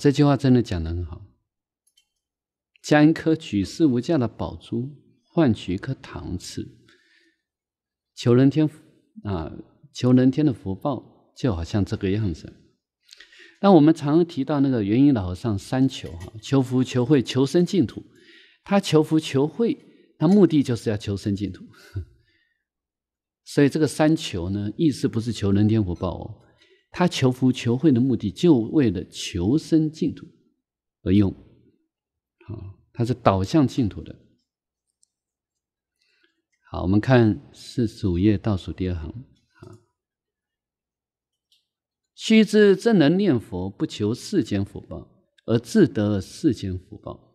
这句话真的讲的很好，将一颗举世无价的宝珠换取一颗糖吃，求人天福啊，求人天的福报，就好像这个样子。那我们常提到那个元瑛老和尚三求哈，求福、求慧、求生净土。他求福、求慧，他目的就是要求生净土。所以这个三求呢，意思不是求人天福报哦。他求福求慧的目的，就为了求生净土而用，啊，他是导向净土的。好，我们看四十五页倒数第二行，啊，须知正人念佛不求世间福报，而自得世间福报。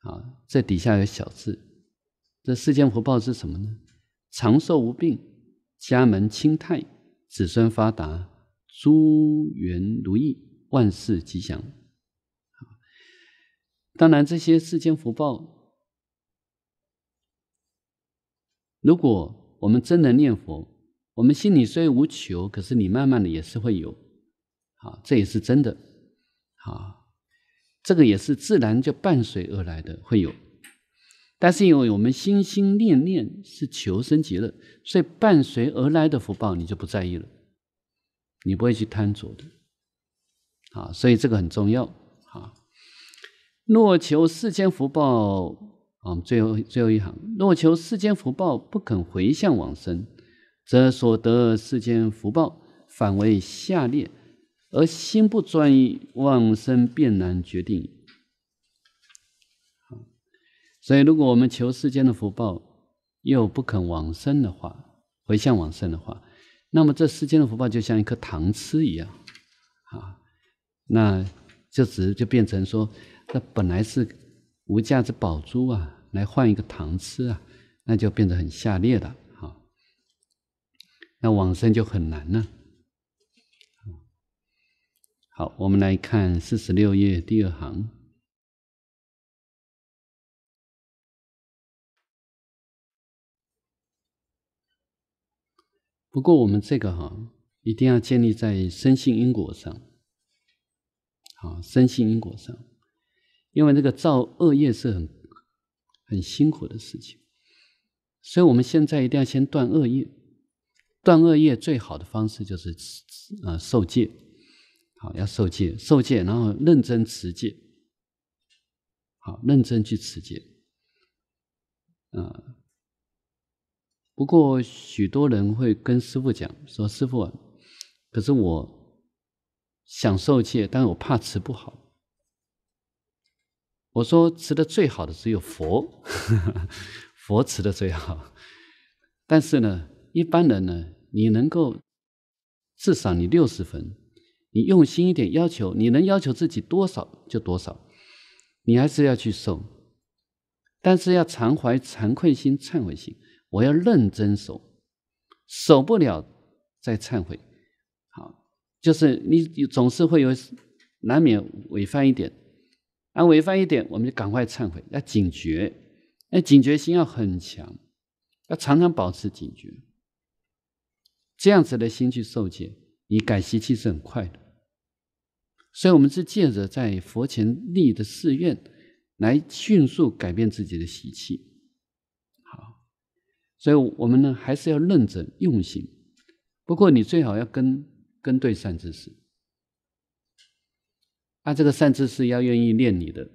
啊，这底下有小字，这世间福报是什么呢？长寿无病，家门清泰。子孙发达，诸缘如意，万事吉祥。当然，这些世间福报，如果我们真的念佛，我们心里虽无求，可是你慢慢的也是会有。啊，这也是真的。啊，这个也是自然就伴随而来的，会有。但是因为我们心心念念是求生极乐，所以伴随而来的福报你就不在意了，你不会去贪着的。啊，所以这个很重要。啊。若求世间福报，啊，最后最后一行：若求世间福报，不肯回向往生，则所得世间福报反为下劣，而心不专一，往生便难决定。所以，如果我们求世间的福报，又不肯往生的话，回向往生的话，那么这世间的福报就像一颗糖吃一样，啊，那这只就变成说，那本来是无价之宝珠啊，来换一个糖吃啊，那就变得很下劣了，好，那往生就很难了。好，我们来看四十六页第二行。不过我们这个哈，一定要建立在生性因果上，好，生性因果上，因为那个造恶业是很很辛苦的事情，所以我们现在一定要先断恶业，断恶业最好的方式就是，啊，受戒，好，要受戒，受戒，然后认真持戒，好，认真去持戒，啊。不过，许多人会跟师傅讲说：“师傅，可是我想受戒，但是我怕持不好。”我说：“持的最好的只有佛，佛持的最好。但是呢，一般人呢，你能够至少你六十分，你用心一点，要求你能要求自己多少就多少，你还是要去受，但是要常怀惭愧心、忏悔心。”我要认真守，守不了再忏悔。好，就是你总是会有难免违犯一点，啊，违犯一点，我们就赶快忏悔，要警觉，要警觉心要很强，要常常保持警觉。这样子的心去受戒，你改习气是很快的。所以，我们是借着在佛前立的誓愿，来迅速改变自己的习气。所以我们呢，还是要认真用心。不过你最好要跟跟对善知识，啊，这个善知识要愿意念你的，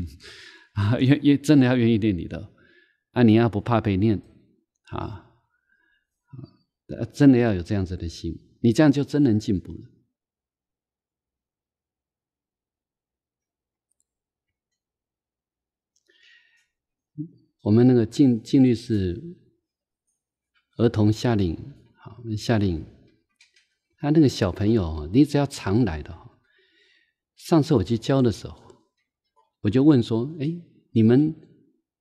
啊，愿愿真的要愿意念你的，啊，你要不怕被念，啊，啊，真的要有这样子的心，你这样就真能进步了。我们那个静静律是。儿童下令，好，下令。他那个小朋友，你只要常来的上次我去教的时候，我就问说：“哎，你们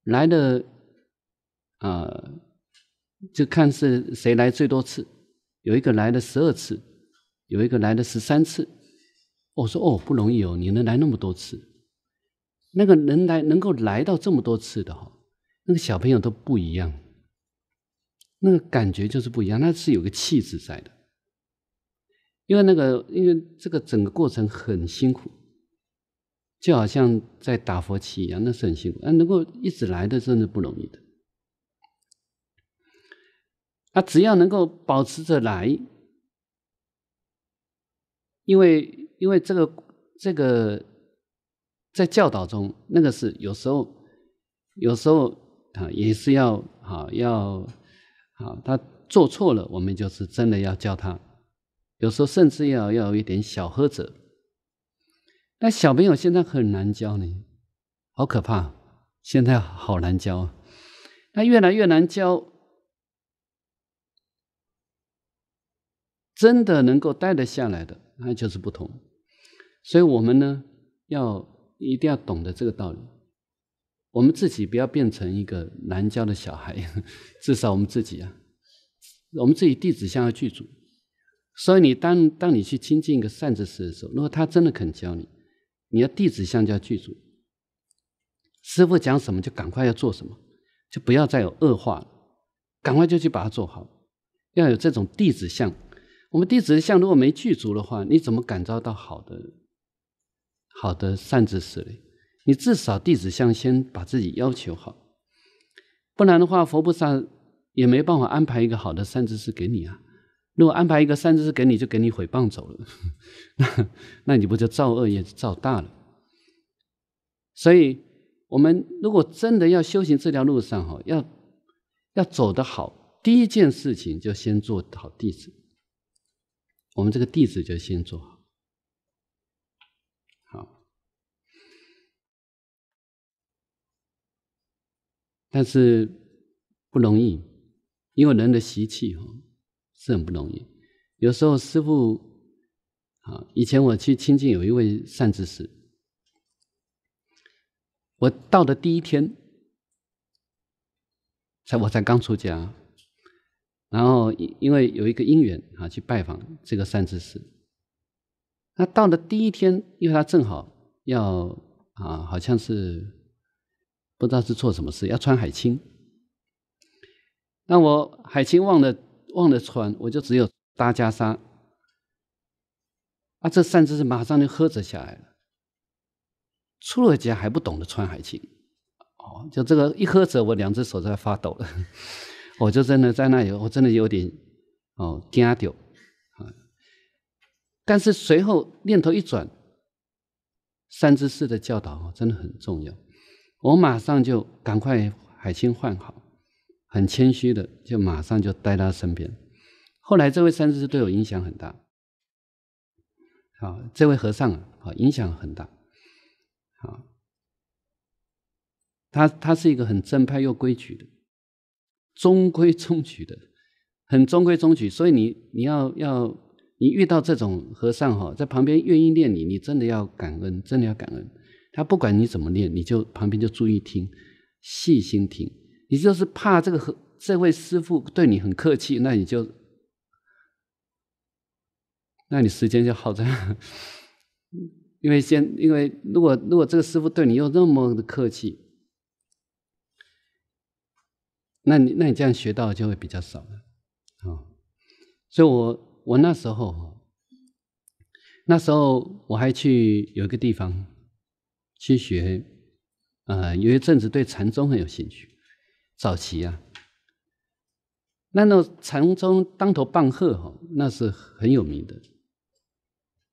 来的啊？就看是谁来最多次。有一个来了十二次，有一个来了十三次。我说：‘哦，不容易哦，你能来那么多次？那个能来能够来到这么多次的哈，那个小朋友都不一样。’那个感觉就是不一样，那是有个气质在的，因为那个，因为这个整个过程很辛苦，就好像在打佛七一样，那是很辛苦。啊，能够一直来的，真的不容易的。啊，只要能够保持着来，因为因为这个这个在教导中，那个是有时候有时候啊，也是要啊要。啊，他做错了，我们就是真的要教他。有时候甚至要要有一点小呵责。那小朋友现在很难教呢，好可怕，现在好难教。那越来越难教，真的能够带得下来的，那就是不同。所以我们呢，要一定要懂得这个道理。我们自己不要变成一个难教的小孩，至少我们自己啊，我们自己弟子像要具足。所以你当当你去亲近一个善知识的时候，如果他真的肯教你，你要弟子相要具足。师父讲什么就赶快要做什么，就不要再有恶化了，赶快就去把它做好。要有这种弟子相，我们弟子相如果没具足的话，你怎么感召到好的、好的善知识呢？你至少弟子相先把自己要求好，不然的话，佛菩萨也没办法安排一个好的善知识给你啊。如果安排一个善知识给你，就给你毁谤走了，那那你不就造恶业造大了？所以，我们如果真的要修行这条路上哈，要要走得好，第一件事情就先做好弟子。我们这个弟子就先做好。但是不容易，因为人的习气哈是很不容易。有时候师傅啊，以前我去亲近有一位善知识，我到的第一天才我才刚出家，然后因为有一个因缘啊，去拜访这个善知识。那到了第一天，因为他正好要啊，好像是。不知道是做什么事，要穿海青。那我海青忘了忘了穿，我就只有搭袈裟。啊，这三只是马上就喝着下来了。出了家还不懂得穿海青，哦，就这个一喝着，我两只手在发抖了。我就真的在那里，我真的有点哦惊掉啊。但是随后念头一转，三知识的教导真的很重要。我马上就赶快海清换好，很谦虚的就马上就带他身边。后来这位禅师对我影响很大。好，这位和尚啊，好影响很大。好，他他是一个很正派又规矩的，中规中矩的，很中规中矩。所以你你要要你遇到这种和尚哈，在旁边愿意念你，你真的要感恩，真的要感恩。他不管你怎么练，你就旁边就注意听，细心听。你就是怕这个和这位师傅对你很客气，那你就，那你时间就耗在，因为先因为如果如果这个师傅对你又那么的客气，那你那你这样学到就会比较少了，啊。所以，我我那时候，那时候我还去有一个地方。去学，呃，有一阵子对禅宗很有兴趣。早期啊，那那禅宗当头棒喝哈，那是很有名的。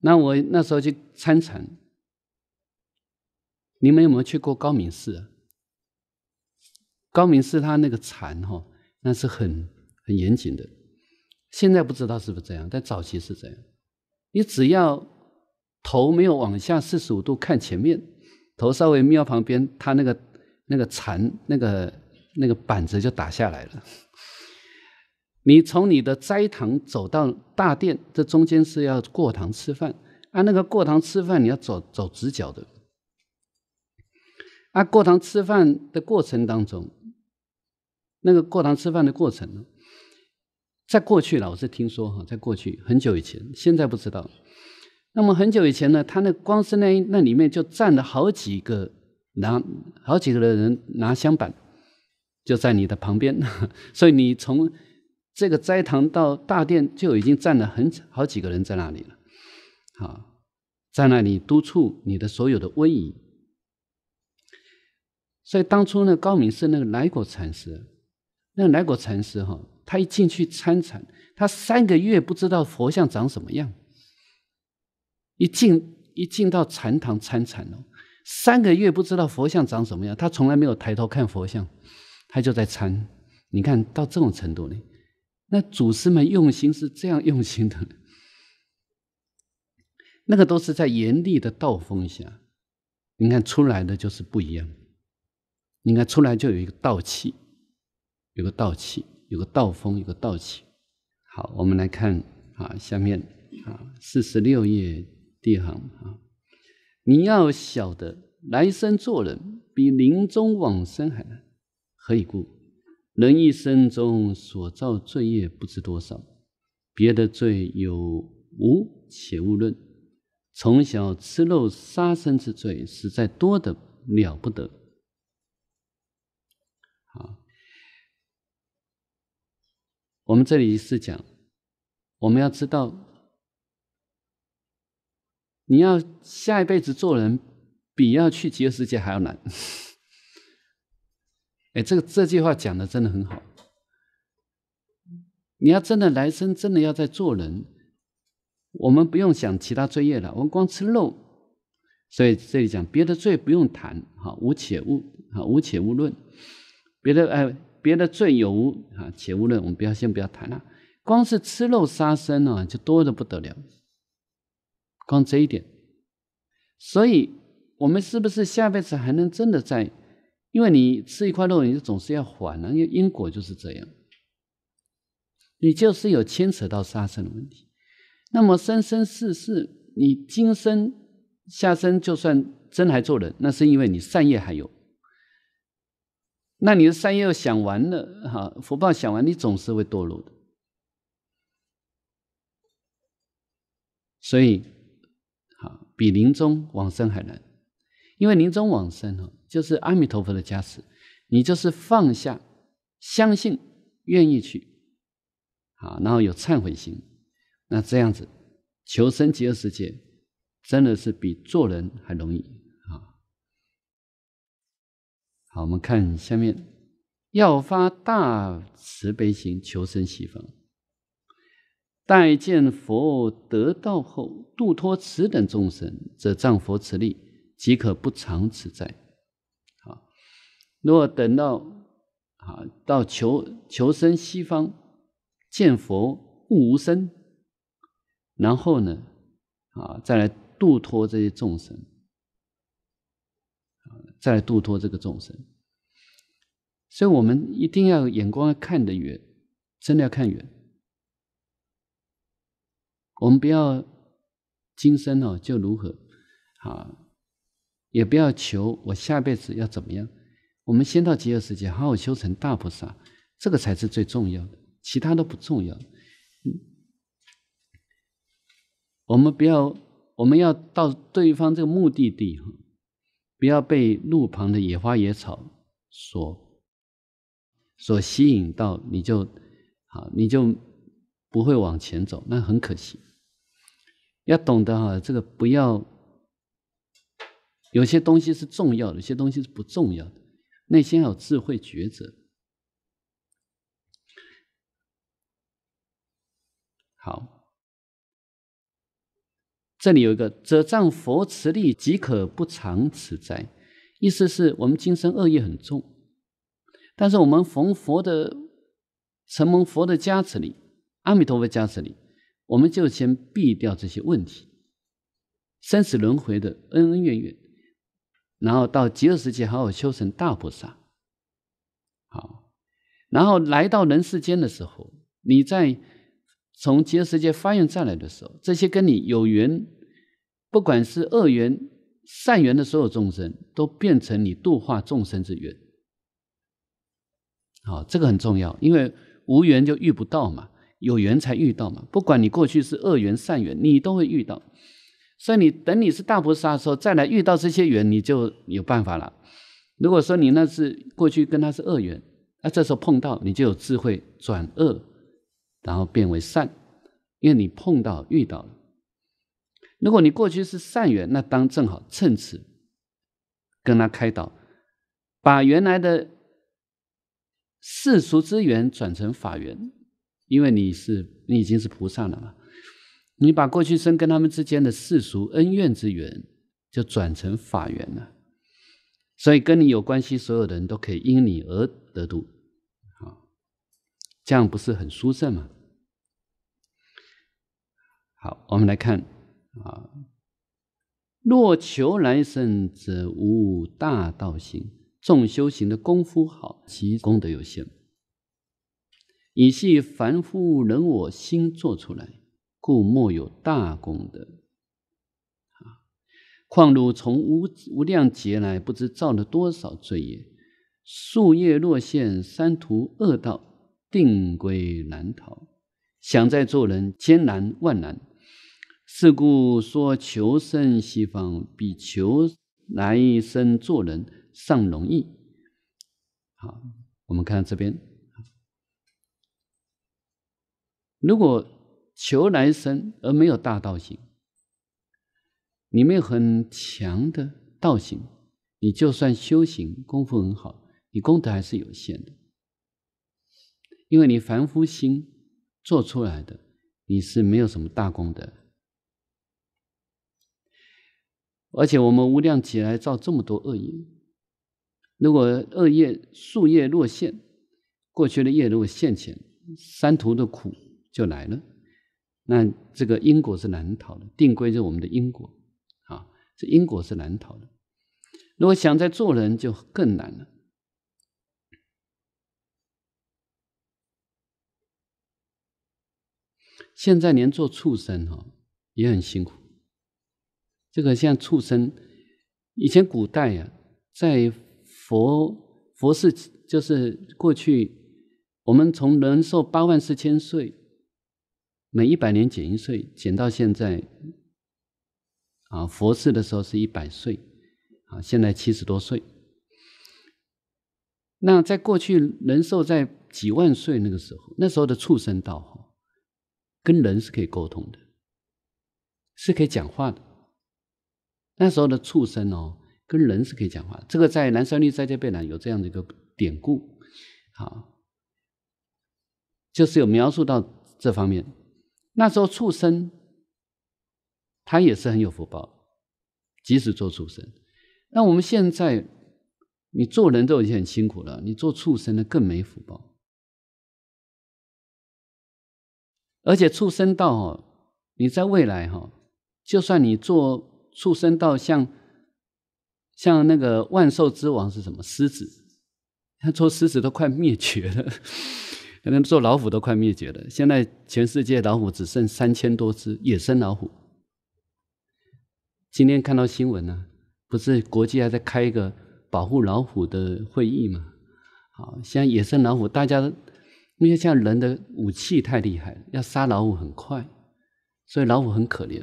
那我那时候去参禅，你们有没有去过高明寺啊？高明寺他那个禅哈，那是很很严谨的。现在不知道是不是这样，但早期是这样。你只要头没有往下四十五度看前面。头稍微瞄旁边，他那个那个禅那个那个板子就打下来了。你从你的斋堂走到大殿，这中间是要过堂吃饭。啊，那个过堂吃饭，你要走走直角的。啊，过堂吃饭的过程当中，那个过堂吃饭的过程，在过去老我是听说哈，在过去很久以前，现在不知道。那么很久以前呢，他那光是那那里面就站了好几个拿好几个的人拿香板，就在你的旁边，所以你从这个斋堂到大殿就已经站了很好几个人在那里了，啊，在那里督促你的所有的威仪。所以当初呢，高敏是那个来果禅师，那个来果禅师哈，他一进去参禅，他三个月不知道佛像长什么样。一进一进到禅堂参禅哦，三个月不知道佛像长什么样，他从来没有抬头看佛像，他就在参。你看到这种程度呢？那祖师们用心是这样用心的，那个都是在严厉的道风下，你看出来的就是不一样。你看出来就有一个道气，有个道气，有个道风，有个道气。好，我们来看啊，下面啊，四十六页。第一行啊，你要晓得，来生做人比临终往生还难。何以故？人一生中所造罪业不知多少，别的罪有无且勿论，从小吃肉杀生之罪实在多的了不得。好，我们这里是讲，我们要知道。你要下一辈子做人，比要去极乐世界还要难。哎，这个这句话讲的真的很好。你要真的来生真的要在做人，我们不用想其他罪业了，我们光吃肉。所以这里讲别的罪不用谈，哈，无且勿啊无且勿论，别的哎别的罪有无啊且勿论，我们不要先不要谈了，光是吃肉杀生啊就多的不得了。光这一点，所以我们是不是下辈子还能真的在？因为你吃一块肉，你就总是要还，那因果就是这样。你就是有牵扯到杀生的问题。那么生生世世，你今生下生就算真还做人，那是因为你善业还有。那你的善业想完了哈，福报想完，你总是会堕落的。所以。比临终往生还难，因为临终往生哦，就是阿弥陀佛的加持，你就是放下，相信，愿意去，啊，然后有忏悔心，那这样子求生极乐世界，真的是比做人还容易啊！好，我们看下面，要发大慈悲心，求生西方。待见佛得道后，度脱此等众生，则仗佛慈力，即可不偿此债。啊！如果等到啊，到求求生西方，见佛悟无生，然后呢，啊，再来度脱这些众生，啊，再来度脱这个众生。所以我们一定要眼光看得远，真的要看远。我们不要今生哦就如何啊，也不要求我下辈子要怎么样。我们先到极乐世界好好修成大菩萨，这个才是最重要的，其他都不重要。我们不要，我们要到对方这个目的地，不要被路旁的野花野草所所吸引到，你就啊你就不会往前走，那很可惜。要懂得哈，这个不要，有些东西是重要的，有些东西是不重要的，内心要有智慧抉择。好，这里有一个，则仗佛慈力，即可不藏此灾。意思是我们今生恶业很重，但是我们逢佛的承蒙佛的加持力，阿弥陀佛加持力。我们就先避掉这些问题，生死轮回的恩恩怨怨，然后到极乐世界好好修成大菩萨，好，然后来到人世间的时候，你在从极乐世界发愿再来的时候，这些跟你有缘，不管是恶缘、善缘的所有众生，都变成你度化众生之缘，好，这个很重要，因为无缘就遇不到嘛。有缘才遇到嘛，不管你过去是恶缘善缘，你都会遇到。所以你等你是大菩萨的时候，再来遇到这些缘，你就有办法了。如果说你那是过去跟他是恶缘，那这时候碰到你就有智慧转恶，然后变为善，因为你碰到遇到了。如果你过去是善缘，那当正好趁此跟他开导，把原来的世俗之缘转成法缘。因为你是你已经是菩萨了嘛，你把过去生跟他们之间的世俗恩怨之缘，就转成法缘了，所以跟你有关系所有的人都可以因你而得度，啊，这样不是很殊胜吗？好，我们来看啊，若求来生则无大道行，众修行的功夫好，其功德有限。以系凡夫人我心做出来，故莫有大功德。啊，况汝从无无量劫来，不知造了多少罪业，树叶落现三途恶道，定归难逃。想在做人，千难万难。是故说求生西方，比求来生做人尚容易。好，我们看这边。如果求来生而没有大道行，你没有很强的道行，你就算修行功夫很好，你功德还是有限的，因为你凡夫心做出来的，你是没有什么大功德。而且我们无量劫来造这么多恶业，如果恶业树叶落现，过去的业如果现前，三途的苦。就来了，那这个因果是难逃的，定规是我们的因果，啊，这因果是难逃的。如果想在做人就更难了，现在连做畜生哈也很辛苦。这个像畜生，以前古代啊，在佛佛寺就是过去，我们从人寿八万四千岁。每一百年减一岁，减到现在，啊，佛世的时候是一百岁，啊，现在七十多岁。那在过去人寿在几万岁那个时候，那时候的畜生道跟人是可以沟通的，是可以讲话的。那时候的畜生哦，跟人是可以讲话。这个在《南山律在戒备览》有这样的一个典故，好，就是有描述到这方面。那时候畜生，他也是很有福报，即使做畜生。那我们现在，你做人都已经很辛苦了，你做畜生的更没福报。而且畜生道哦，你在未来哈，就算你做畜生道，像像那个万兽之王是什么狮子，他做狮子都快灭绝了。可他们说，老虎都快灭绝了。现在全世界老虎只剩三千多只野生老虎。今天看到新闻啊，不是国际还在开一个保护老虎的会议嘛？好，现在野生老虎大家因为像人的武器太厉害了，要杀老虎很快，所以老虎很可怜。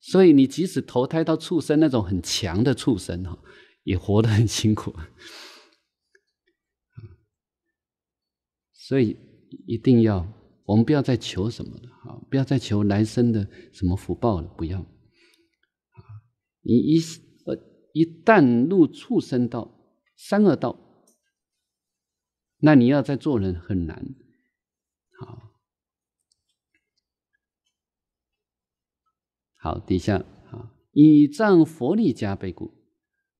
所以你即使投胎到畜生那种很强的畜生哈，也活得很辛苦。所以一定要，我们不要再求什么了啊！不要再求来生的什么福报了，不要。啊，你一呃，一旦入畜生道、三恶道，那你要再做人很难。好，好，底下啊，以仗佛力加倍故，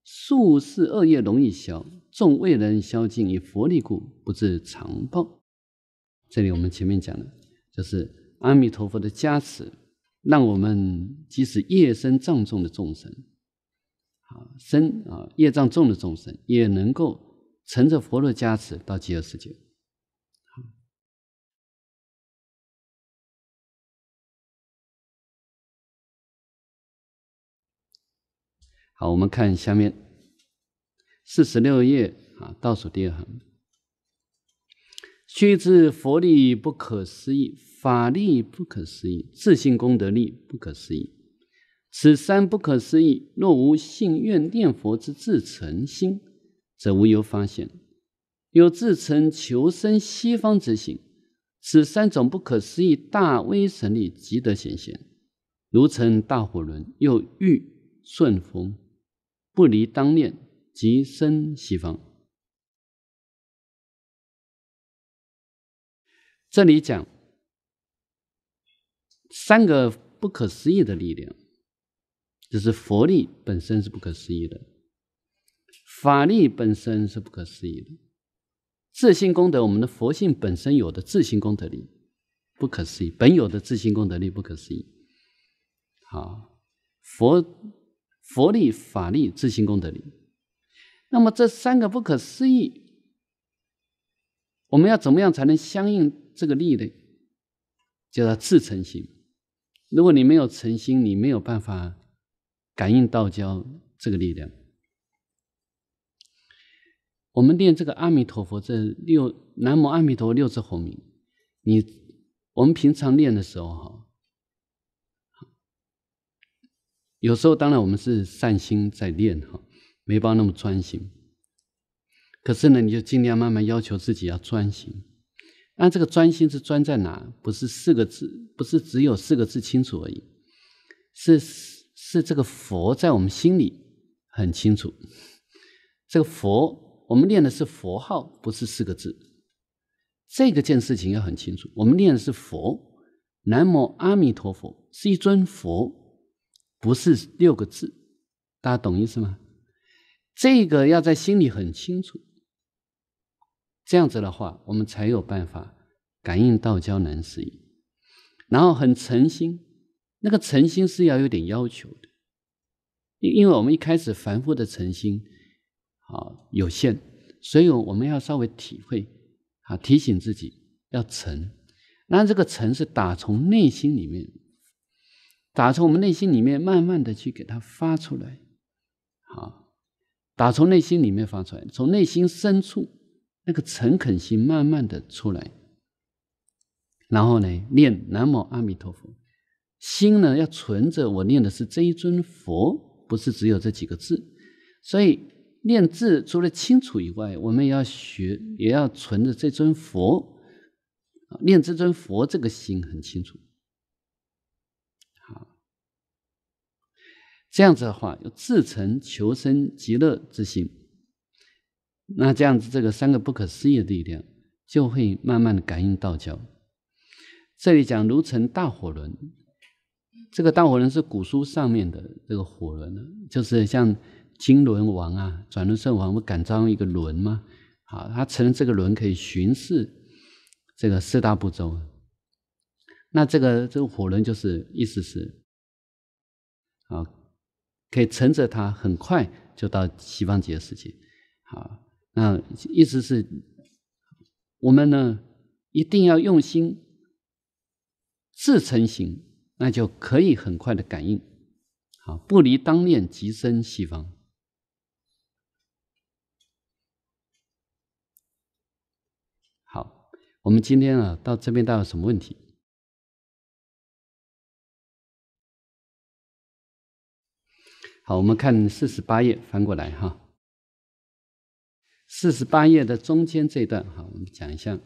数世恶业容易消，众未能人消尽以佛力故，不至长报。这里我们前面讲的，就是阿弥陀佛的加持，让我们即使业深障重的众生，啊身啊业障重的众生，也能够乘着佛的加持到极乐世界。好，我们看下面四十六页啊，倒数第二行。须知佛力不可思议，法力不可思议，自性功德力不可思议。此三不可思议，若无信愿念佛之至诚心，则无由发现。有至诚求生西方之心，此三种不可思议大威神力即得显现，如乘大火轮，又遇顺风，不离当念即生西方。这里讲三个不可思议的力量，就是佛力本身是不可思议的，法力本身是不可思议的，自性功德，我们的佛性本身有的自性功德力不可思议，本有的自性功德力不可思议。好，佛佛力、法力、自性功德力，那么这三个不可思议，我们要怎么样才能相应？这个力的叫它自诚心，如果你没有诚心，你没有办法感应道教这个力量。我们练这个阿弥陀佛这六南无阿弥陀六字红名，你我们平常练的时候哈，有时候当然我们是善心在练哈，没办法那么专心。可是呢，你就尽量慢慢要求自己要专心。那这个专心是专在哪？不是四个字，不是只有四个字清楚而已，是是这个佛在我们心里很清楚。这个佛，我们念的是佛号，不是四个字。这个件事情要很清楚，我们念的是佛，南无阿弥陀佛是一尊佛，不是六个字。大家懂意思吗？这个要在心里很清楚。这样子的话，我们才有办法感应道交难事然后很诚心，那个诚心是要有点要求的，因因为我们一开始凡夫的诚心，好有限，所以我们要稍微体会，啊，提醒自己要诚，那这个诚是打从内心里面，打从我们内心里面慢慢的去给它发出来，啊，打从内心里面发出来，从内心深处。那个诚恳心慢慢的出来，然后呢，念南无阿弥陀佛，心呢要存着，我念的是这一尊佛，不是只有这几个字，所以念字除了清楚以外，我们也要学，也要存着这尊佛，念这尊佛这个心很清楚。好，这样子的话，有自诚求生极乐之心。那这样子，这个三个不可思议的力量就会慢慢的感应道教。这里讲如乘大火轮，这个大火轮是古书上面的这个火轮，就是像金轮王啊、转轮圣王，不感召一个轮吗？啊，他乘这个轮可以巡视这个四大步骤。那这个这个火轮就是意思是，啊，可以乘着它很快就到西方极乐世界，好。嗯，意思是，我们呢一定要用心自成型，那就可以很快的感应。好，不离当念即生西方。好，我们今天啊到这边，大家有什么问题？好，我们看四十八页，翻过来哈。四十八页的中间这段，哈，我们讲一下。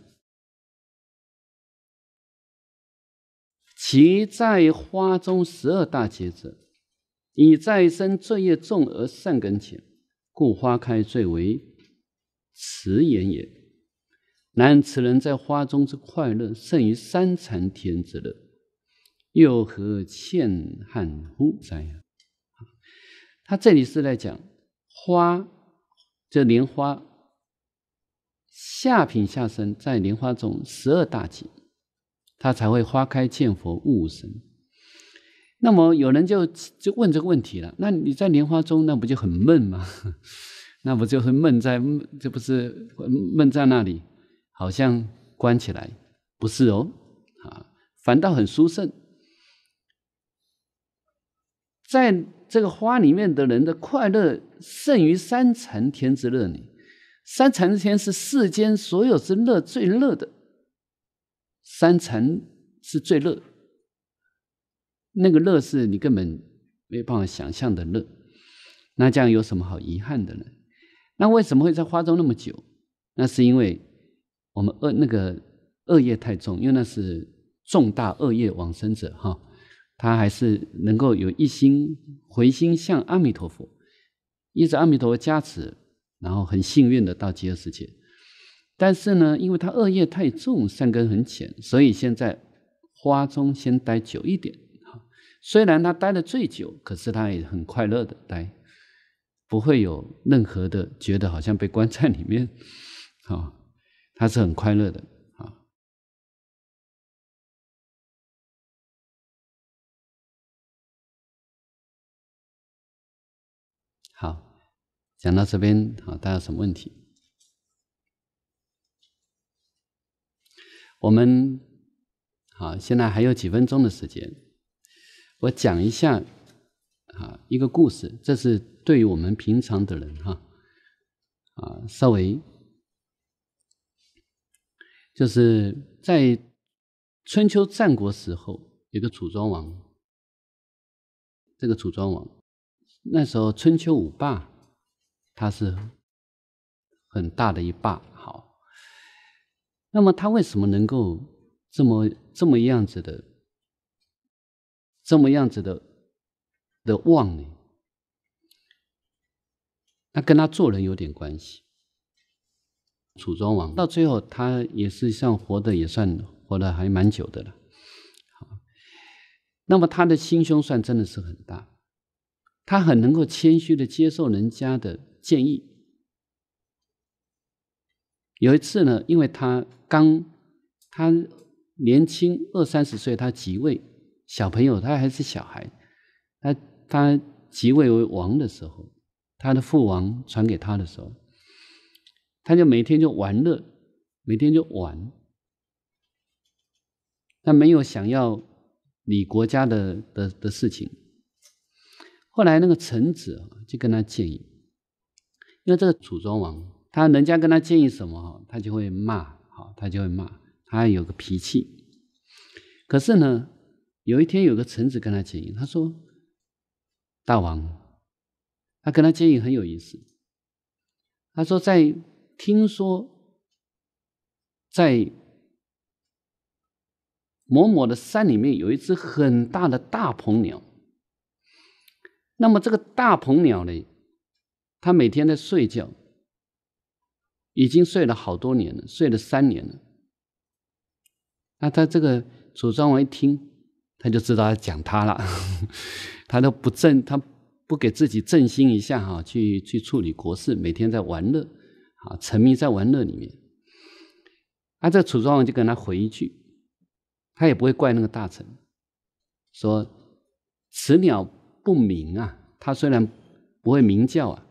其在花中十二大劫者，以再生罪业重而善根浅，故花开最为迟延也。然此人在花中之快乐，胜于三禅天之乐，又何欠憾乎哉？他这里是来讲花，这莲花。下品下生在莲花中十二大劫，他才会花开见佛悟生。那么有人就就问这个问题了：那你在莲花中，那不就很闷吗？那不就是闷在，这不是闷在那里，好像关起来？不是哦，啊，反倒很殊胜，在这个花里面的人的快乐胜于三禅天之乐呢。三禅之天是世间所有之乐最乐的，三禅是最乐，那个乐是你根本没办法想象的乐。那这样有什么好遗憾的呢？那为什么会在花中那么久？那是因为我们恶那个恶业太重，因为那是重大恶业往生者哈，他还是能够有一心回心向阿弥陀佛，一直阿弥陀佛加持。然后很幸运的到极乐世界，但是呢，因为他恶业太重，善根很浅，所以现在花中先待久一点。虽然他待的最久，可是他也很快乐的待，不会有任何的觉得好像被关在里面。好，他是很快乐的。讲到这边，好，大家有什么问题？我们好，现在还有几分钟的时间，我讲一下啊，一个故事，这是对于我们平常的人哈，啊，稍微就是在春秋战国时候，有个楚庄王，这个楚庄王那时候春秋五霸。他是很大的一霸，好。那么他为什么能够这么这么样子的，这么样子的的望呢？那跟他做人有点关系。楚庄王到最后，他也是像活的也算活的还蛮久的了。好，那么他的心胸算真的是很大，他很能够谦虚的接受人家的。建议有一次呢，因为他刚他年轻二三十岁，他即位，小朋友他还是小孩，他他即位为王的时候，他的父王传给他的时候，他就每天就玩乐，每天就玩，他没有想要理国家的的的事情。后来那个臣子就跟他建议。因为这个楚庄王，他人家跟他建议什么，他就会骂，好，他就会骂，他有个脾气。可是呢，有一天有个臣子跟他建议，他说：“大王，他跟他建议很有意思。他说，在听说，在某某的山里面有一只很大的大鹏鸟。那么这个大鹏鸟呢？”他每天在睡觉，已经睡了好多年了，睡了三年了。那他这个楚庄王一听，他就知道要讲他了，他都不正，他不给自己振兴一下啊，去去处理国事，每天在玩乐啊，沉迷在玩乐里面。那这楚庄王就跟他回一句，他也不会怪那个大臣，说此鸟不鸣啊，他虽然不会鸣叫啊。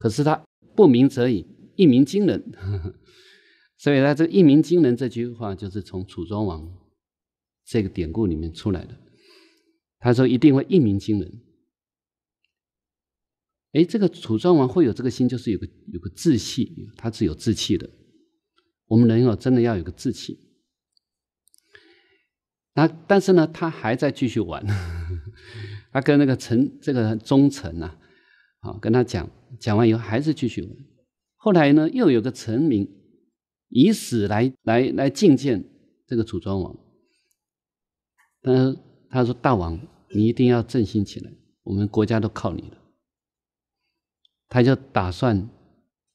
可是他不鸣则已，一鸣惊人。所以他这一鸣惊人这句话，就是从楚庄王这个典故里面出来的。他说一定会一鸣惊人。哎，这个楚庄王会有这个心，就是有个有个志气，他是有志气的。我们人哦，真的要有个志气。那但是呢，他还在继续玩。他跟那个臣这个忠臣呐，啊，跟他讲。讲完以后还是继续玩，后来呢又有个臣民以死来来来觐见这个楚庄王，但是他说：“大王，你一定要振兴起来，我们国家都靠你了。”他就打算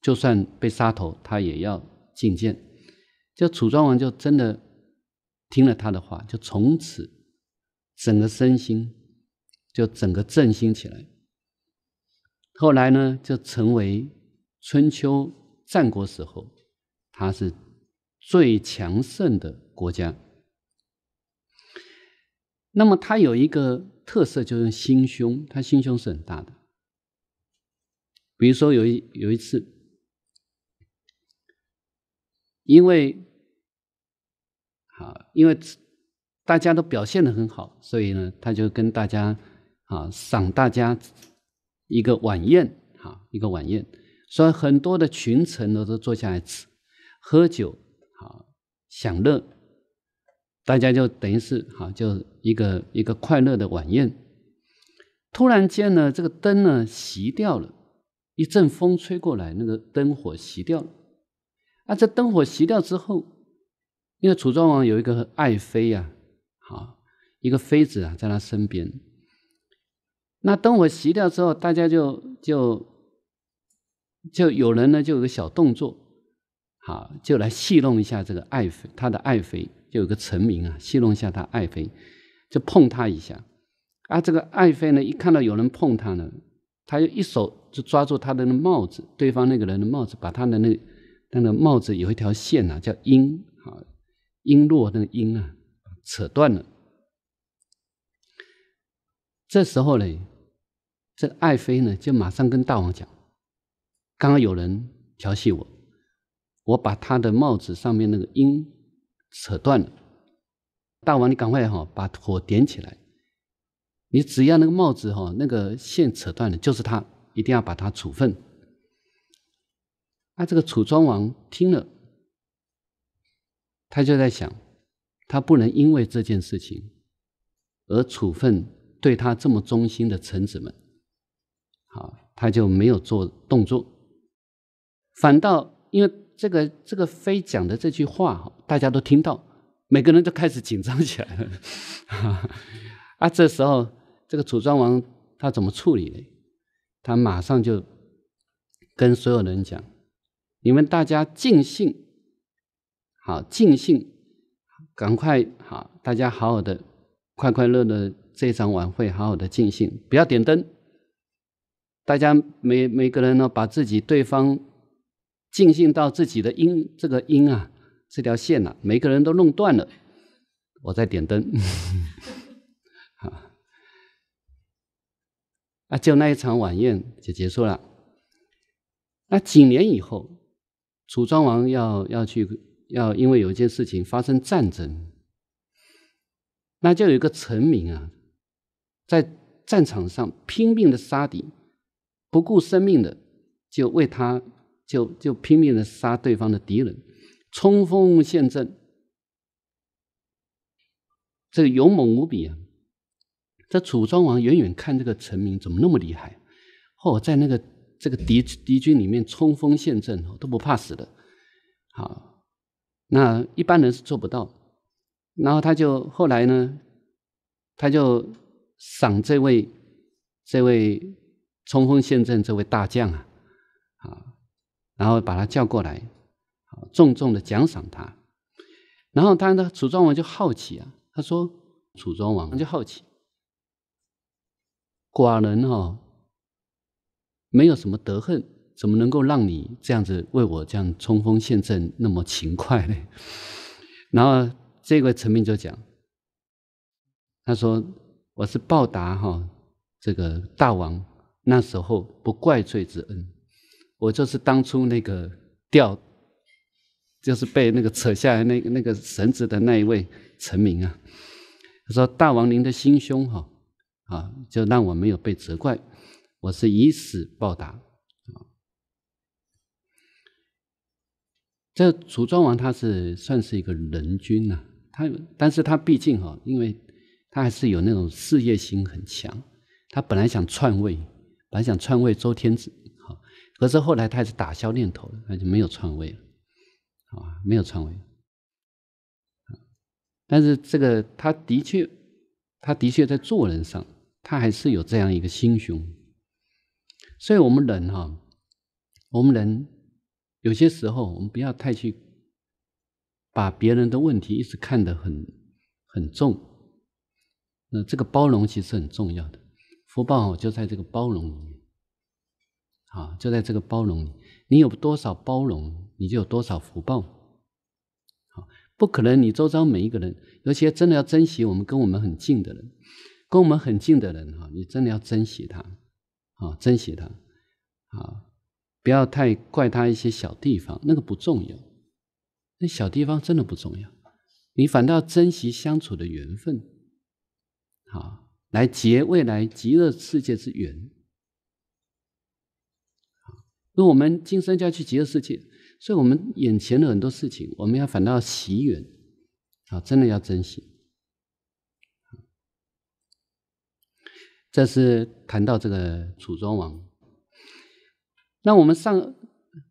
就算被杀头，他也要觐见。就楚庄王就真的听了他的话，就从此整个身心就整个振兴起来。后来呢，就成为春秋战国时候，他是最强盛的国家。那么，他有一个特色，就是心胸，他心胸是很大的。比如说，有一有一次，因为啊，因为大家都表现的很好，所以呢，他就跟大家啊赏大家。一个晚宴，哈，一个晚宴，所以很多的群臣呢都坐下来吃、喝酒、哈、享乐，大家就等于是哈，就一个一个快乐的晚宴。突然间呢，这个灯呢熄掉了，一阵风吹过来，那个灯火熄掉了。啊，这灯火熄掉之后，因为楚庄王有一个爱妃啊，哈，一个妃子啊，在他身边。那等我洗掉之后，大家就就就有人呢，就有个小动作，好，就来戏弄一下这个爱妃，他的爱妃就有个臣民啊，戏弄一下他爱妃，就碰他一下。啊，这个爱妃呢，一看到有人碰他呢，他就一手就抓住他的帽子，对方那个人的帽子，把他的那那个帽子有一条线啊，叫缨，好，璎珞那个缨啊，扯断了。这时候呢，这爱妃呢，就马上跟大王讲：“刚刚有人调戏我，我把他的帽子上面那个缨扯断了。大王，你赶快哈把火点起来。你只要那个帽子哈那个线扯断了，就是他，一定要把他处分。”那这个楚庄王听了，他就在想：他不能因为这件事情而处分对他这么忠心的臣子们。啊，他就没有做动作，反倒因为这个这个飞讲的这句话，大家都听到，每个人都开始紧张起来了。啊，这时候这个楚庄王他怎么处理呢？他马上就跟所有人讲：“你们大家尽兴，好尽兴，赶快好，大家好好的，快快乐乐这场晚会，好好的尽兴，不要点灯。”大家每每个人呢，把自己对方尽兴到自己的音这个音啊，这条线啊，每个人都弄断了。我在点灯，啊，就那一场晚宴就结束了。那几年以后，楚庄王要要去，要因为有一件事情发生战争，那就有一个臣民啊，在战场上拼命的杀敌。不顾生命的，就为他，就就拼命的杀对方的敌人，冲锋陷阵，这个勇猛无比啊！这楚庄王远远看这个臣民怎么那么厉害？哦，在那个这个敌敌军里面冲锋陷阵，都不怕死的。好，那一般人是做不到。然后他就后来呢，他就赏这位这位。冲锋陷阵，这位大将啊，啊，然后把他叫过来，重重的奖赏他。然后，他呢，楚庄王就好奇啊，他说：“楚庄王就好奇，寡人哈没有什么德恨，怎么能够让你这样子为我这样冲锋陷阵那么勤快呢？” 然后，这位陈明就讲，他说：“我是报答哈这个大王。”那时候不怪罪之恩，我就是当初那个掉，就是被那个扯下来那那个绳子的那一位臣民啊。他说：“大王您的心胸哈啊，就让我没有被责怪，我是以死报答。”这楚庄王他是算是一个人君呐，他但是他毕竟哈，因为他还是有那种事业心很强，他本来想篡位。还想篡位周天子，好，可是后来他还是打消念头了，他就没有篡位了，啊，没有篡位。但是这个他的确，他的确在做人上，他还是有这样一个心胸。所以我们人哈，我们人有些时候，我们不要太去把别人的问题一直看得很很重，那这个包容其实很重要的。福报就在这个包容里面，啊，就在这个包容里。你有多少包容，你就有多少福报。好，不可能你周遭每一个人，尤其真的要珍惜我们跟我们很近的人，跟我们很近的人啊，你真的要珍惜他，啊，珍惜他，啊，不要太怪他一些小地方，那个不重要，那小地方真的不重要，你反倒珍惜相处的缘分，好。来结未来极乐世界之缘。那我们今生就要去极乐世界，所以我们眼前的很多事情，我们要反倒惜缘啊，真的要珍惜。这是谈到这个楚庄王。那我们上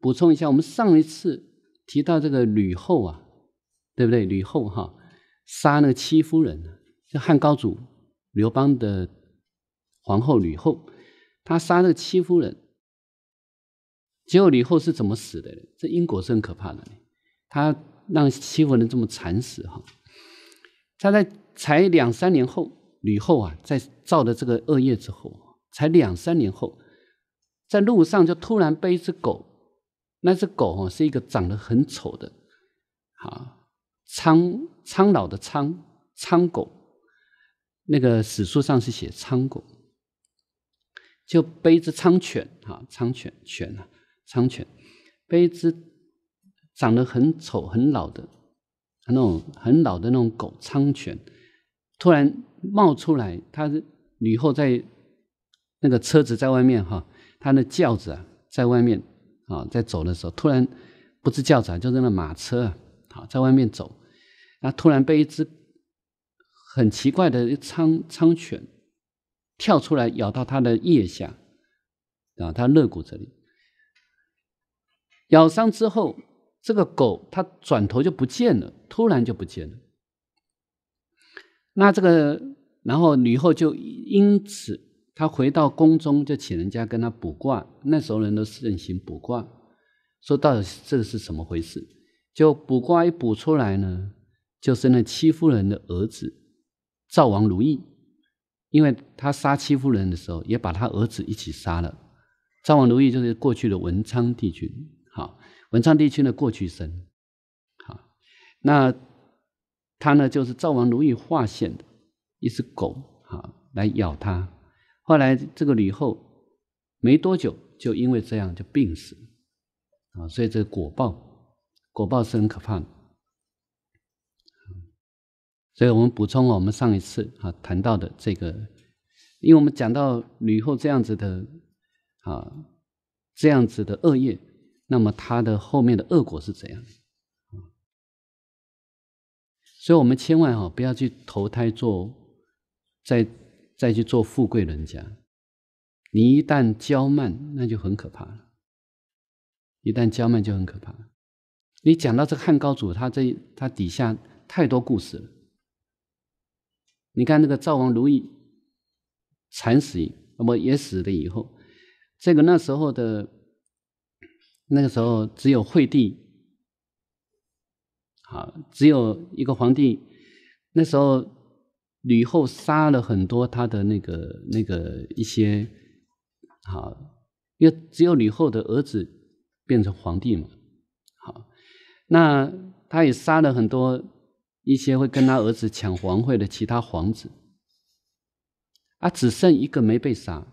补充一下，我们上一次提到这个吕后啊，对不对？吕后哈杀那个戚夫人，就汉高祖。刘邦的皇后吕后，他杀了戚夫人，结果吕后是怎么死的？这因果是很可怕的。他让戚夫人这么惨死哈。他在才两三年后，吕后啊，在造了这个恶业之后，才两三年后，在路上就突然被一只狗，那只狗啊是一个长得很丑的，啊，苍苍老的苍苍狗。那个史书上是写苍狗，就背着苍犬啊，苍犬犬啊，苍犬，背一只长得很丑、很老的，那种很老的那种狗，苍犬，突然冒出来，他是吕后在那个车子在外面哈，她的轿子啊在外面啊在走的时候，突然不知子啊，就是那马车啊，在外面走，那突然被一只。很奇怪的一苍苍犬跳出来咬到他的腋下，啊，他肋骨这里咬伤之后，这个狗它转头就不见了，突然就不见了。那这个，然后吕后就因此，她回到宫中就请人家跟她卜卦，那时候人都盛行卜卦，说到底这个是怎么回事？就卜卦一卜出来呢，就是那戚夫人的儿子。赵王如意，因为他杀戚夫人的时候，也把他儿子一起杀了。赵王如意就是过去的文昌帝君，好，文昌帝君的过去神，好，那他呢就是赵王如意化现的一只狗，好，来咬他。后来这个吕后没多久就因为这样就病死，啊，所以这个果报，果报是很可怕的。所以我们补充我们上一次啊谈到的这个，因为我们讲到吕后这样子的啊这样子的恶业，那么她的后面的恶果是怎样？所以我们千万啊不要去投胎做，再再去做富贵人家，你一旦娇慢，那就很可怕了；一旦娇慢，就很可怕你讲到这个汉高祖，他这他底下太多故事了。你看那个赵王如意惨死，那么也死了以后，这个那时候的，那个时候只有惠帝，好，只有一个皇帝。那时候吕后杀了很多他的那个那个一些，好，因为只有吕后的儿子变成皇帝嘛，好，那他也杀了很多。一些会跟他儿子抢皇位的其他皇子，啊，只剩一个没被杀，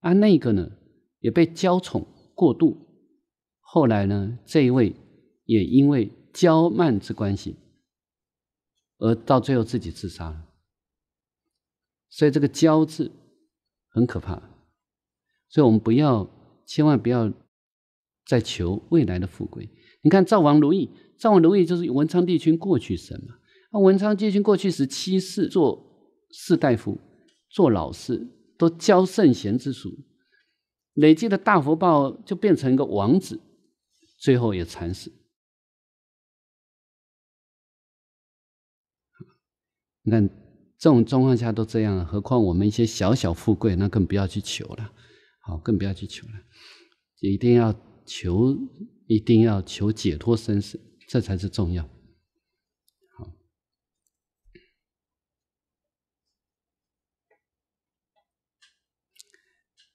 啊，那个呢也被娇宠过度，后来呢这一位也因为娇慢之关系，而到最后自己自杀了。所以这个娇”字很可怕，所以我们不要，千万不要再求未来的富贵。你看赵王如意，赵王如意就是文昌帝君过去神嘛。那文昌帝君过去是七世做士大夫，做老师，都教圣贤之书，累积的大福报就变成一个王子，最后也惨死。你看这种状况下都这样，了，何况我们一些小小富贵，那更不要去求了。好，更不要去求了，一定要求。一定要求解脱生死，这才是重要。好，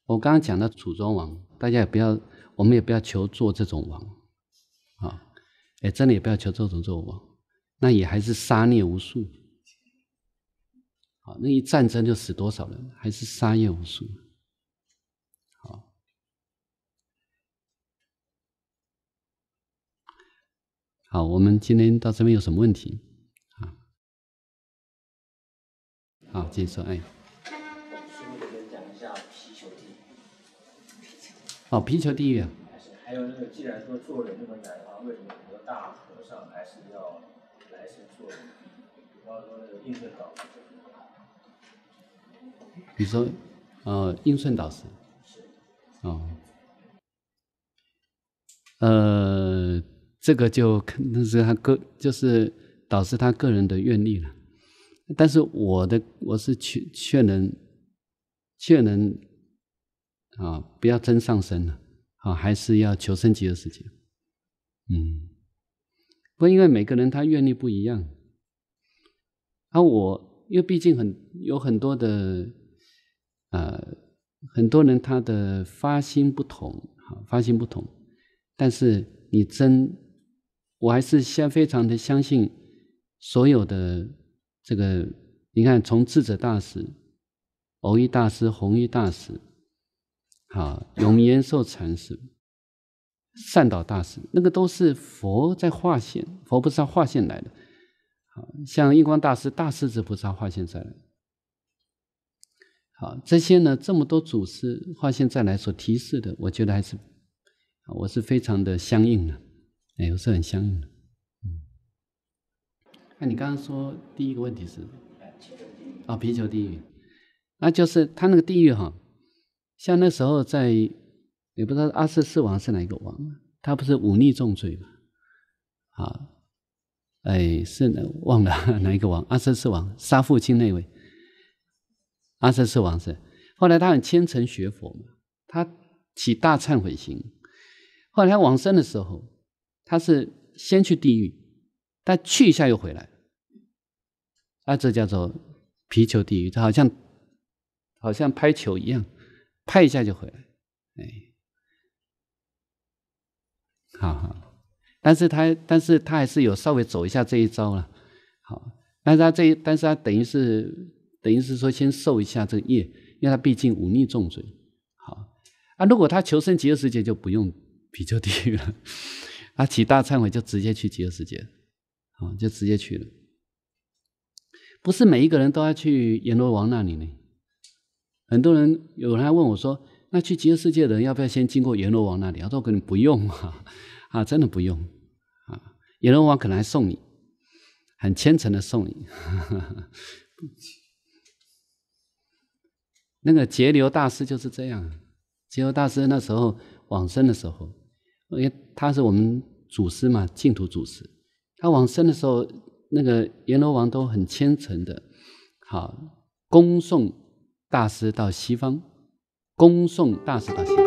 我刚刚讲的楚庄王，大家也不要，我们也不要求做这种王啊，哎，真的也不要求做这种做王，那也还是杀孽无数。啊，那一战争就死多少人，还是杀孽无数。好，我们今天到这边有什么问题？啊，好，继续说。哎，师皮球地。皮球。哦，皮球地狱。还有那个，既然说做人那么难的话，为什么很多大和尚还是要来世做？比方说，那个应顺导师。你说，呃，应顺导师。是。哦。呃。这个就肯定是他个，就是导致他个人的愿力了。但是我的我是劝劝人，劝人啊，不要争上升了，啊，还是要求生极乐世界。嗯，不因为每个人他愿力不一样，啊，我因为毕竟很有很多的，呃，很多人他的发心不同，好发心不同，但是你争。我还是相非常的相信所有的这个，你看，从智者大师、偶遇大师、弘一大师，好，永延寿禅师、善导大师，那个都是佛在化现，佛菩萨化现来的。好像印光大师、大势至菩萨化现在来，好，这些呢，这么多祖师化现再来所提示的，我觉得还是，我是非常的相应的。哎，是很相应的。嗯，那你刚刚说第一个问题是，哦，皮球地狱，那就是他那个地狱哈，像那时候在，也不知道阿瑟斯王是哪一个王，他不是忤逆重罪嘛？啊，哎，是忘了 哪一个王？阿瑟斯王杀父亲那位，阿瑟斯王是，后来他很虔诚学佛嘛，他起大忏悔心，后来他往生的时候。他是先去地狱，但去一下又回来，啊，这叫做皮球地狱。他好像好像拍球一样，拍一下就回来，哎，好好。但是他但是他还是有稍微走一下这一招了，好。但是他这但是他等于是等于是说先受一下这个业，因为他毕竟忤逆重罪。好啊，如果他求生极乐世界，就不用皮球地狱了。啊，起大忏悔，就直接去极乐世界，啊，就直接去了。不是每一个人都要去阎罗王那里呢。很多人有人还问我说：“那去极乐世界的人要不要先经过阎罗王那里？”我说：“可能不用啊，啊，真的不用啊。阎罗王可能还送你，很虔诚的送你。”那个截流大师就是这样截流大师那时候往生的时候。因为他是我们祖师嘛，净土祖师。他往生的时候，那个阎罗王都很虔诚的，好恭送大师到西方，恭送大师到西。方。